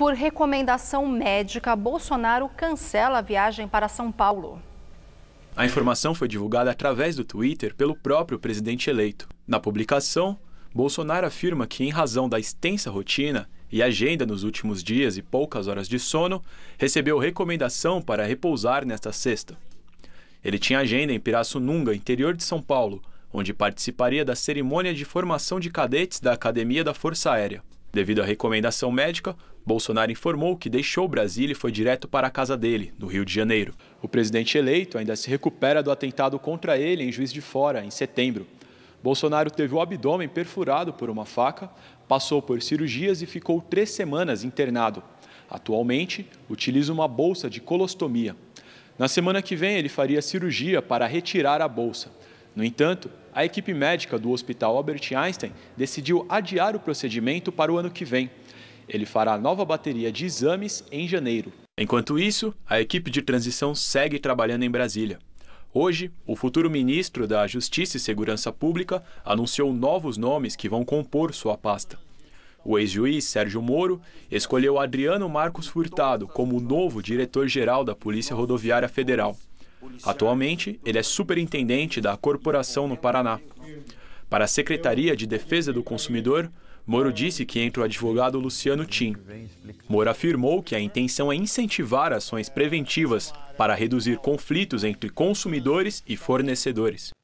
Por recomendação médica, Bolsonaro cancela a viagem para São Paulo. A informação foi divulgada através do Twitter pelo próprio presidente eleito. Na publicação, Bolsonaro afirma que, em razão da extensa rotina e agenda nos últimos dias e poucas horas de sono, recebeu recomendação para repousar nesta sexta. Ele tinha agenda em Pirassununga, interior de São Paulo, onde participaria da cerimônia de formação de cadetes da Academia da Força Aérea. Devido à recomendação médica, Bolsonaro informou que deixou Brasília e foi direto para a casa dele, no Rio de Janeiro. O presidente eleito ainda se recupera do atentado contra ele em Juiz de Fora, em setembro. Bolsonaro teve o abdômen perfurado por uma faca, passou por cirurgias e ficou três semanas internado. Atualmente, utiliza uma bolsa de colostomia. Na semana que vem, ele faria cirurgia para retirar a bolsa. No entanto, a equipe médica do Hospital Albert Einstein decidiu adiar o procedimento para o ano que vem. Ele fará nova bateria de exames em janeiro. Enquanto isso, a equipe de transição segue trabalhando em Brasília. Hoje, o futuro ministro da Justiça e Segurança Pública anunciou novos nomes que vão compor sua pasta. O ex-juiz Sérgio Moro escolheu Adriano Marcos Furtado como novo diretor-geral da Polícia Rodoviária Federal. Atualmente, ele é superintendente da corporação no Paraná. Para a Secretaria de Defesa do Consumidor, Moro disse que entra o advogado Luciano Tim. Moro afirmou que a intenção é incentivar ações preventivas para reduzir conflitos entre consumidores e fornecedores.